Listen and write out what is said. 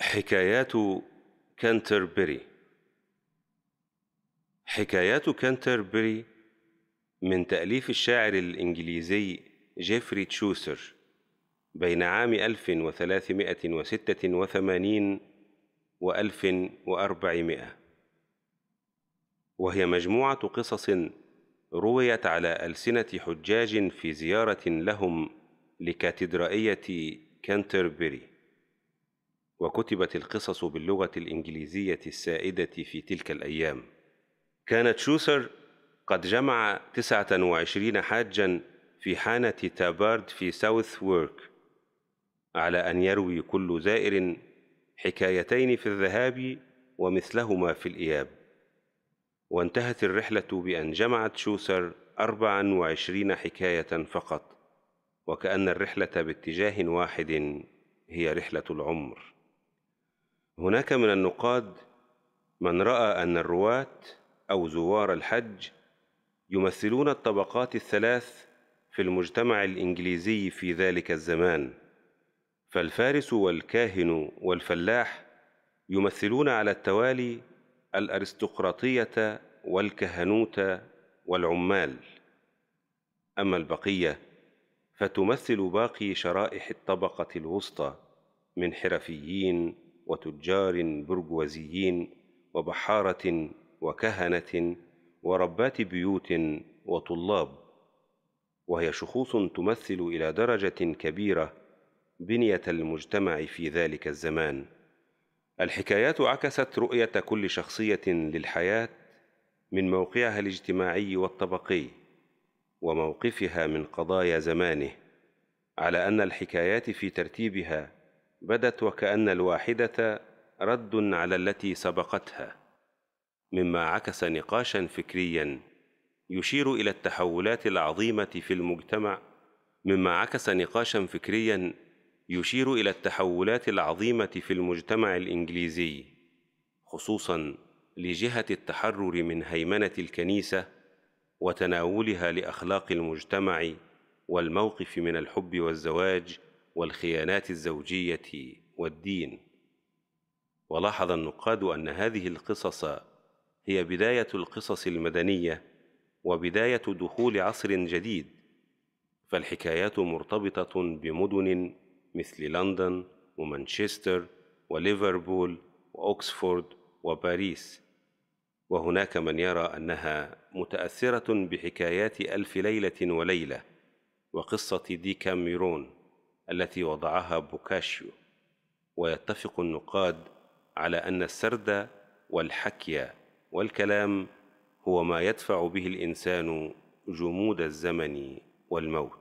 حكايات كانتربري حكايات كانتربري من تأليف الشاعر الإنجليزي جيفري تشوسر بين عام 1386 و 1400 وهي مجموعة قصص رويت على ألسنة حجاج في زيارة لهم لكاتدرائية كانتربري وكتبت القصص باللغة الإنجليزية السائدة في تلك الأيام. كانت شوسر قد جمع 29 حاجًا في حانة تابارد في ساوث وورك على أن يروي كل زائر حكايتين في الذهاب ومثلهما في الإياب. وانتهت الرحلة بأن جمعت شوسر 24 حكاية فقط، وكأن الرحلة باتجاه واحد هي رحلة العمر هناك من النقاد من راى ان الرواه او زوار الحج يمثلون الطبقات الثلاث في المجتمع الانجليزي في ذلك الزمان فالفارس والكاهن والفلاح يمثلون على التوالي الارستقراطيه والكهنوت والعمال اما البقيه فتمثل باقي شرائح الطبقه الوسطى من حرفيين وتجار برجوازيين وبحاره وكهنه وربات بيوت وطلاب وهي شخوص تمثل الى درجه كبيره بنيه المجتمع في ذلك الزمان الحكايات عكست رؤيه كل شخصيه للحياه من موقعها الاجتماعي والطبقي وموقفها من قضايا زمانه على ان الحكايات في ترتيبها بدت وكأن الواحدة رد على التي سبقتها مما عكس نقاشا فكريا يشير إلى التحولات العظيمة في المجتمع مما عكس نقاشا فكريا يشير إلى التحولات العظيمة في المجتمع الإنجليزي خصوصا لجهة التحرر من هيمنة الكنيسة وتناولها لأخلاق المجتمع والموقف من الحب والزواج والخيانات الزوجيه والدين ولاحظ النقاد ان هذه القصص هي بدايه القصص المدنيه وبدايه دخول عصر جديد فالحكايات مرتبطه بمدن مثل لندن ومانشستر وليفربول واوكسفورد وباريس وهناك من يرى انها متاثره بحكايات الف ليله وليله وقصه ديكاميرون التي وضعها بوكاشيو ويتفق النقاد على ان السرد والحكي والكلام هو ما يدفع به الانسان جمود الزمن والموت